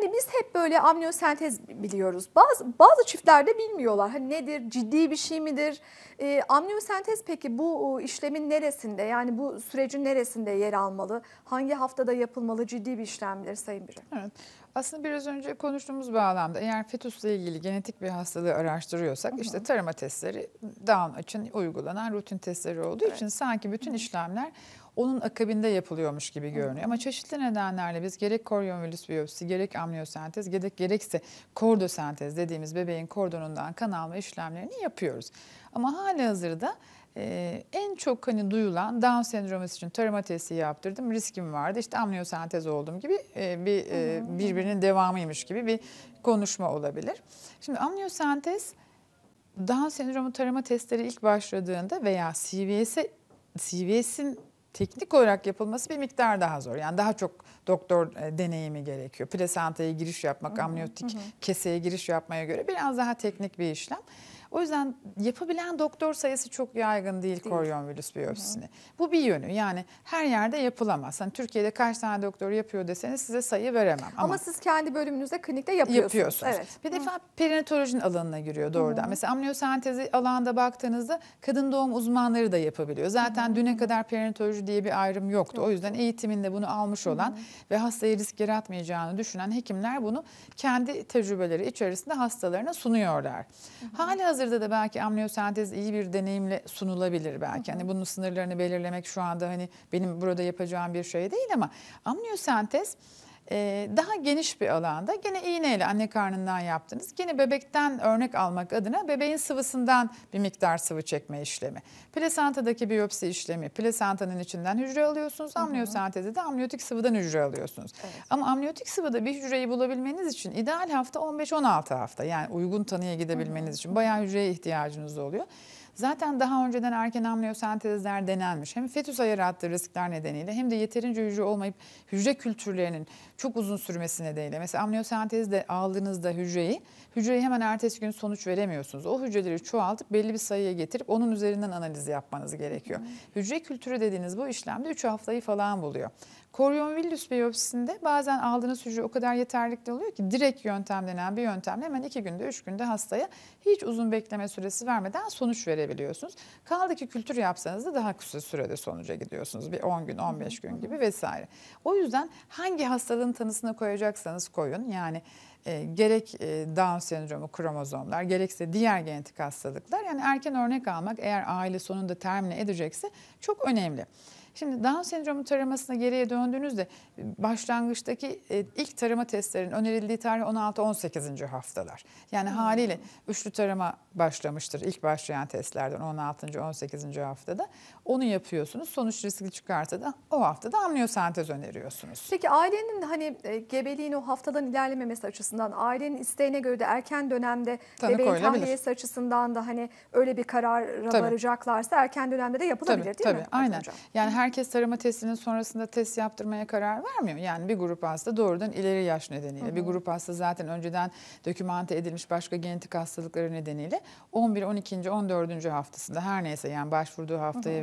Hani biz hep böyle amniyosentez biliyoruz. Bazı, bazı çiftlerde bilmiyorlar. Hani nedir, ciddi bir şey midir? E, ee, amniyosentez peki bu işlemin neresinde yani bu sürecin neresinde yer almalı? Hangi haftada yapılmalı ciddi bir işlemdir Sayın biri. Evet. Aslında biraz önce konuştuğumuz bağlamda eğer fetüsle ilgili genetik bir hastalığı araştırıyorsak Hı-hı. işte tarama testleri down için uygulanan rutin testleri olduğu evet. için sanki bütün Hı-hı. işlemler onun akabinde yapılıyormuş gibi görünüyor. hı Ama çeşitli nedenlerle biz gerek koryomilis biyopsisi, gerek amniyosentez, gerek gerekse kordosentez dediğimiz bebeğin kordonundan kan alma işlemlerini yapıyoruz. Ama hali hazırda ee, en çok hani duyulan Down sendromu için tarama testi yaptırdım. Riskim vardı. İşte amniyosentez olduğum gibi e, bir e, birbirinin devamıymış gibi bir konuşma olabilir. Şimdi amniyosentez Down sendromu tarama testleri ilk başladığında veya CVS'e CVS'in teknik olarak yapılması bir miktar daha zor. Yani daha çok doktor e, deneyimi gerekiyor. Plasentaya giriş yapmak, amniyotik keseye giriş yapmaya göre biraz daha teknik bir işlem. O yüzden yapabilen doktor sayısı çok yaygın değil, değil. koryon virüs biyopsisini. Bu bir yönü yani her yerde yapılamaz. Hani Türkiye'de kaç tane doktor yapıyor deseniz size sayı veremem. Ama, Ama siz kendi bölümünüzde klinikte yapıyorsunuz. Yapıyorsunuz. Evet. Bir hı. defa perinatolojinin alanına giriyor doğrudan. Hı. Mesela amniyosentezi alanda baktığınızda kadın doğum uzmanları da yapabiliyor. Zaten hı. düne kadar perinatoloji diye bir ayrım yoktu. Yok. O yüzden eğitiminde bunu almış olan hı ve hastaya risk yaratmayacağını düşünen hekimler bunu kendi tecrübeleri içerisinde hastalarına sunuyorlar. Hı hı. Hala hazırda da belki amniyosentez iyi bir deneyimle sunulabilir belki. Hani hı Hani bunun sınırlarını belirlemek şu anda hani benim burada yapacağım bir şey değil ama amniyosentez ee, daha geniş bir alanda gene iğneyle anne karnından yaptınız. Gene bebekten örnek almak adına bebeğin sıvısından bir miktar sıvı çekme işlemi. Plasentadaki biyopsi işlemi. Plasentanın içinden hücre alıyorsunuz. Amniyosentezde de amniyotik sıvıdan hücre alıyorsunuz. Evet. Ama amniyotik sıvıda bir hücreyi bulabilmeniz için ideal hafta 15-16 hafta. Yani uygun tanıya gidebilmeniz Hı -hı. için bayağı hücreye ihtiyacınız oluyor. Zaten daha önceden erken amniyosentezler denenmiş. Hem fetüse yarattığı riskler nedeniyle hem de yeterince hücre olmayıp hücre kültürlerinin çok uzun sürmesi nedeniyle. Mesela amniyosentezde aldığınızda hücreyi, hücreyi hemen ertesi gün sonuç veremiyorsunuz. O hücreleri çoğaltıp belli bir sayıya getirip onun üzerinden analiz yapmanız gerekiyor. Hücre kültürü dediğiniz bu işlemde 3 haftayı falan buluyor. Koryon villus biyopsisinde bazen aldığınız hücre o kadar yeterlikli oluyor ki direkt yöntem denen bir yöntemle hemen iki günde üç günde hastaya hiç uzun bekleme süresi vermeden sonuç verebiliyor verebiliyorsunuz. Kaldı ki kültür yapsanız da daha kısa sürede sonuca gidiyorsunuz. Bir 10 gün, 15 gün gibi vesaire. O yüzden hangi hastalığın tanısına koyacaksanız koyun. Yani e, gerek e, Down sendromu kromozomlar gerekse diğer genetik hastalıklar yani erken örnek almak eğer aile sonunda termine edecekse çok önemli. Şimdi Down sendromu taramasına geriye döndüğünüzde başlangıçtaki e, ilk tarama testlerinin önerildiği tarih 16-18. haftalar. Yani hmm. haliyle üçlü tarama başlamıştır ilk başlayan testlerden 16. 18. haftada. Onu yapıyorsunuz. Sonuç riski çıkarsa da o haftada amniyosentez öneriyorsunuz. Peki ailenin hani e, gebeliğin o haftadan ilerlememesi açısından ailenin isteğine göre de erken dönemde Tanık bebeğin tahliyesi açısından da hani öyle bir karar varacaklarsa erken dönemde de yapılabilir tabii, değil tabii, mi? Tabii aynen. Yani her herkes tarama testinin sonrasında test yaptırmaya karar vermiyor. Yani bir grup hasta doğrudan ileri yaş nedeniyle, hı hı. bir grup hasta zaten önceden dokümante edilmiş başka genetik hastalıkları nedeniyle 11, 12. 14. haftasında her neyse yani başvurduğu haftaya hı hı.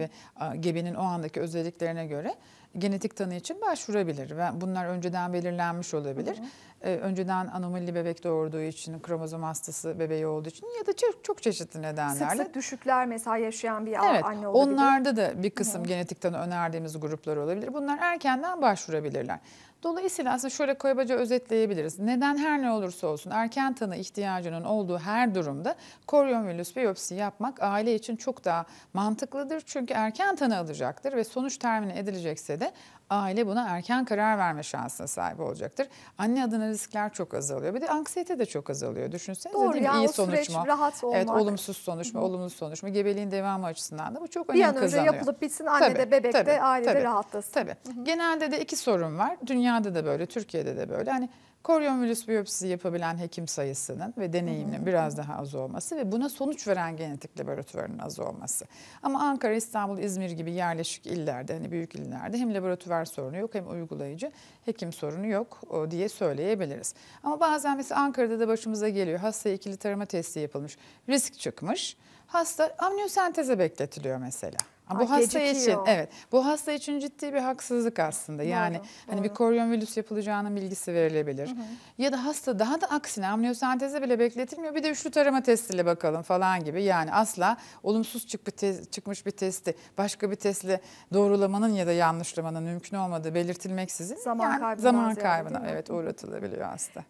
ve gebenin o andaki özelliklerine göre genetik tanı için başvurabilir. ve Bunlar önceden belirlenmiş olabilir. Hı hı. Ee, önceden anomalli bebek doğurduğu için, kromozom hastası bebeği olduğu için ya da çok, çok çeşitli nedenlerle. Sık sık düşükler mesela yaşayan bir evet, anne olabilir. Onlarda da bir kısım hı hı. genetik tanı önerdiğimiz gruplar olabilir. Bunlar erkenden başvurabilirler. Dolayısıyla aslında şöyle kabaca özetleyebiliriz. Neden her ne olursa olsun erken tanı ihtiyacının olduğu her durumda koryovirüs biyopsi yapmak aile için çok daha mantıklıdır. Çünkü erken tanı alacaktır ve sonuç termin edilecekse de aile buna erken karar verme şansına sahip olacaktır. Anne adına riskler çok azalıyor. Bir de anksiyete de çok azalıyor. Düşünsenize Doğru, değil mi? Ya, iyi sonuç mu? Rahat olmak. Evet, olumsuz sonuç mu? Olumlu sonuç mu? Gebeliğin devamı açısından da bu çok önemli kazanıyor. Bir an önce kazanıyor. yapılıp bitsin anne tabii, de bebek tabii, de aile tabii, de rahatlasın. Tabii. Hı hı. Genelde de iki sorun var. Dünyada da böyle, Türkiye'de de böyle. Hani Koryonvirüs biyopsisi yapabilen hekim sayısının ve deneyiminin biraz daha az olması ve buna sonuç veren genetik laboratuvarının az olması. Ama Ankara, İstanbul, İzmir gibi yerleşik illerde, hani büyük illerde hem laboratuvar sorunu yok hem uygulayıcı hekim sorunu yok diye söyleyebiliriz. Ama bazen mesela Ankara'da da başımıza geliyor. hasta ikili tarama testi yapılmış, risk çıkmış. Hasta amniyosenteze bekletiliyor mesela. Ha, bu hasta gecikiyor. için evet. Bu hasta için ciddi bir haksızlık aslında. Doğru, yani doğru. hani bir korionvirüs yapılacağının bilgisi verilebilir. Hı hı. Ya da hasta daha da aksine amniyosenteze bile bekletilmiyor. Bir de üçlü tarama testiyle bakalım falan gibi. Yani asla olumsuz çık bir tez, çıkmış bir testi başka bir testle doğrulamanın ya da yanlışlamanın mümkün olmadığı belirtilmeksizin zaman yani kaybına zaman kaybına evet uğratılabiliyor hasta.